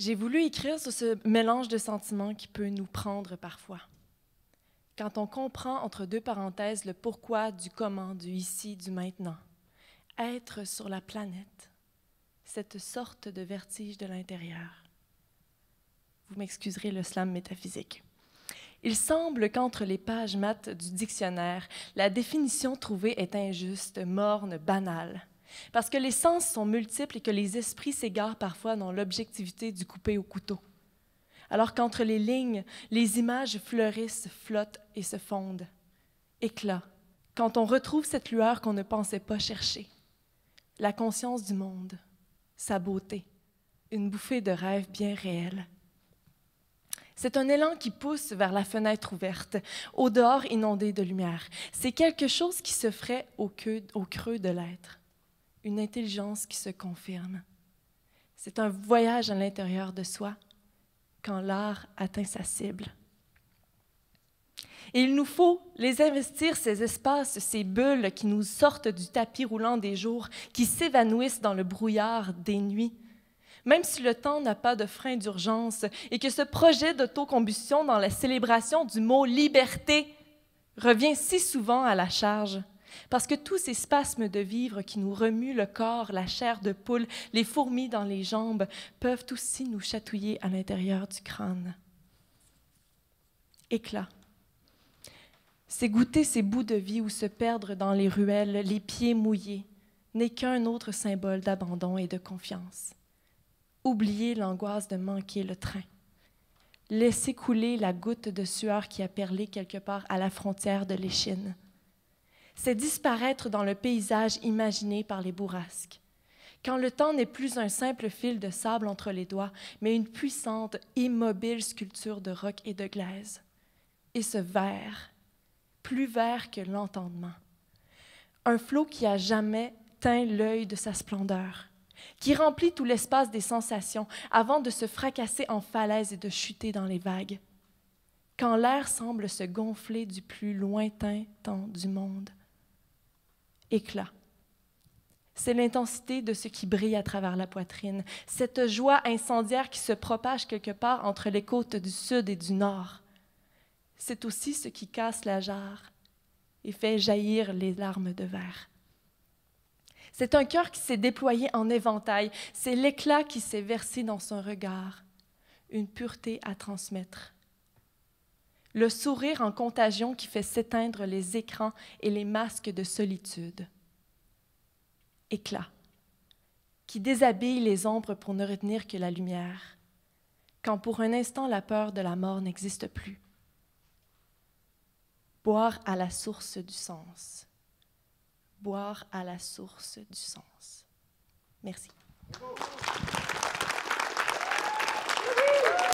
J'ai voulu écrire sur ce mélange de sentiments qui peut nous prendre parfois. Quand on comprend entre deux parenthèses le pourquoi, du comment, du ici, du maintenant, être sur la planète, cette sorte de vertige de l'intérieur. Vous m'excuserez le slam métaphysique. Il semble qu'entre les pages mates du dictionnaire, la définition trouvée est injuste, morne, banale. Parce que les sens sont multiples et que les esprits s'égarent parfois dans l'objectivité du coupé au couteau. Alors qu'entre les lignes, les images fleurissent, flottent et se fondent. Éclat, quand on retrouve cette lueur qu'on ne pensait pas chercher. La conscience du monde, sa beauté, une bouffée de rêve bien réel. C'est un élan qui pousse vers la fenêtre ouverte, au dehors inondé de lumière. C'est quelque chose qui se ferait au creux de l'être une intelligence qui se confirme. C'est un voyage à l'intérieur de soi quand l'art atteint sa cible. Et il nous faut les investir, ces espaces, ces bulles qui nous sortent du tapis roulant des jours, qui s'évanouissent dans le brouillard des nuits. Même si le temps n'a pas de frein d'urgence et que ce projet d'autocombustion dans la célébration du mot liberté revient si souvent à la charge, parce que tous ces spasmes de vivre qui nous remuent le corps, la chair de poule, les fourmis dans les jambes, peuvent aussi nous chatouiller à l'intérieur du crâne. Éclat. C'est goûter ces bouts de vie ou se perdre dans les ruelles, les pieds mouillés, n'est qu'un autre symbole d'abandon et de confiance. Oublier l'angoisse de manquer le train. Laisser couler la goutte de sueur qui a perlé quelque part à la frontière de l'échine c'est disparaître dans le paysage imaginé par les bourrasques. Quand le temps n'est plus un simple fil de sable entre les doigts, mais une puissante, immobile sculpture de roc et de glaise. Et ce vert, plus vert que l'entendement. Un flot qui a jamais teint l'œil de sa splendeur, qui remplit tout l'espace des sensations avant de se fracasser en falaise et de chuter dans les vagues. Quand l'air semble se gonfler du plus lointain temps du monde, éclat. C'est l'intensité de ce qui brille à travers la poitrine, cette joie incendiaire qui se propage quelque part entre les côtes du sud et du nord. C'est aussi ce qui casse la jarre et fait jaillir les larmes de verre. C'est un cœur qui s'est déployé en éventail, c'est l'éclat qui s'est versé dans son regard, une pureté à transmettre le sourire en contagion qui fait s'éteindre les écrans et les masques de solitude. Éclat, qui déshabille les ombres pour ne retenir que la lumière, quand pour un instant la peur de la mort n'existe plus. Boire à la source du sens. Boire à la source du sens. Merci.